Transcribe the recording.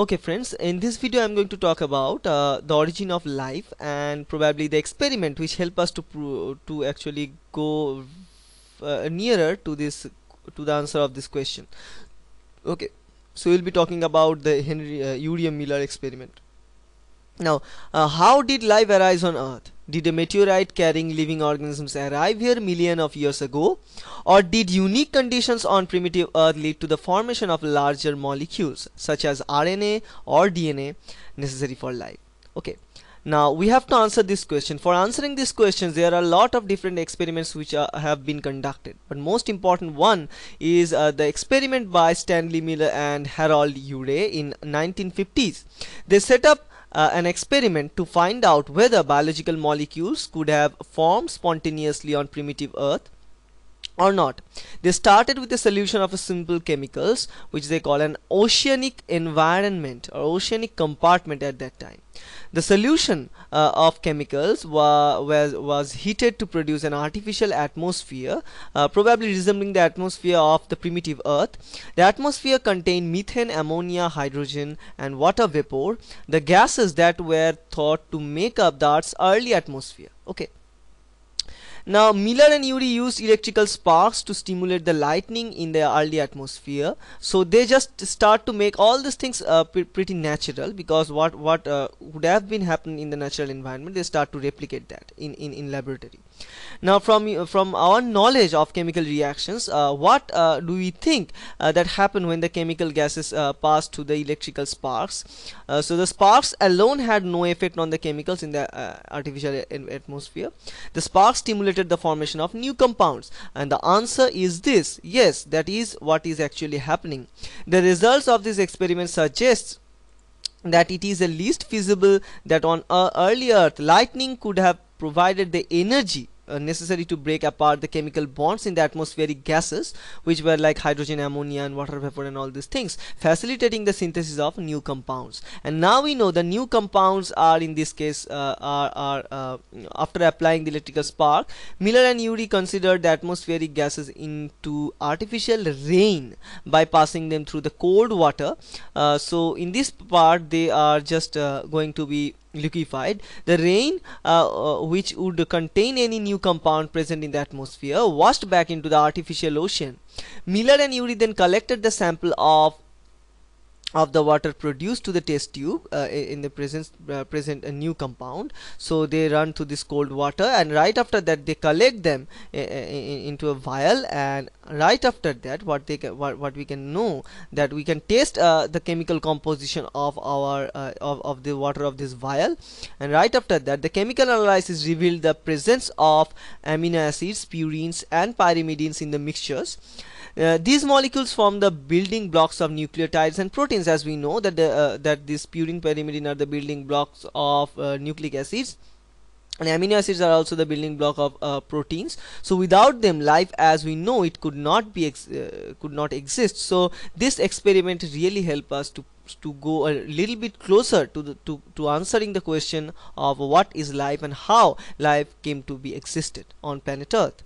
okay friends in this video I'm going to talk about uh, the origin of life and probably the experiment which help us to to actually go uh, nearer to this to the answer of this question okay so we'll be talking about the Henry uh, Uriah Miller experiment now uh, how did life arise on earth did a meteorite carrying living organisms arrive here millions of years ago? Or did unique conditions on primitive Earth lead to the formation of larger molecules such as RNA or DNA necessary for life? Okay. Now we have to answer this question. For answering this question, there are a lot of different experiments which are, uh, have been conducted. But most important one is uh, the experiment by Stanley Miller and Harold Urey in 1950s. They set up uh, an experiment to find out whether biological molecules could have formed spontaneously on primitive earth or not. They started with a solution of a simple chemicals which they call an oceanic environment or oceanic compartment at that time. The solution uh, of chemicals wa was, was heated to produce an artificial atmosphere, uh, probably resembling the atmosphere of the primitive earth. The atmosphere contained methane, ammonia, hydrogen, and water vapor, the gases that were thought to make up the Earth's early atmosphere. Okay. Now Miller and Urey used electrical sparks to stimulate the lightning in the early atmosphere. So they just start to make all these things uh, pre pretty natural because what what uh, would have been happening in the natural environment they start to replicate that in in, in laboratory now from uh, from our knowledge of chemical reactions uh, what uh, do we think uh, that happen when the chemical gases uh, pass to the electrical sparks uh, so the sparks alone had no effect on the chemicals in the artificial atmosphere the sparks stimulated the formation of new compounds and the answer is this yes that is what is actually happening the results of this experiment suggests that it is the least feasible that on early earth lightning could have provided the energy uh, necessary to break apart the chemical bonds in the atmospheric gases which were like hydrogen ammonia and water vapor and all these things facilitating the synthesis of new compounds and now we know the new compounds are in this case uh, are, are uh, after applying the electrical spark Miller and Urey considered the atmospheric gases into artificial rain by passing them through the cold water uh, so in this part they are just uh, going to be liquefied, the rain uh, uh, which would contain any new compound present in the atmosphere washed back into the artificial ocean. Miller and Urey then collected the sample of of the water produced to the test tube uh, in the presence uh, present a new compound so they run through this cold water and right after that they collect them into a vial and right after that what they what, what we can know that we can taste uh, the chemical composition of our uh, of, of the water of this vial and right after that the chemical analysis revealed the presence of amino acids purines and pyrimidines in the mixtures uh, these molecules form the building blocks of nucleotides and proteins as we know that the, uh, that these purine pyrimidine are the building blocks of uh, nucleic acids and amino acids are also the building block of uh, proteins so without them life as we know it could not be uh, could not exist so this experiment really help us to to go a little bit closer to the to, to answering the question of what is life and how life came to be existed on planet earth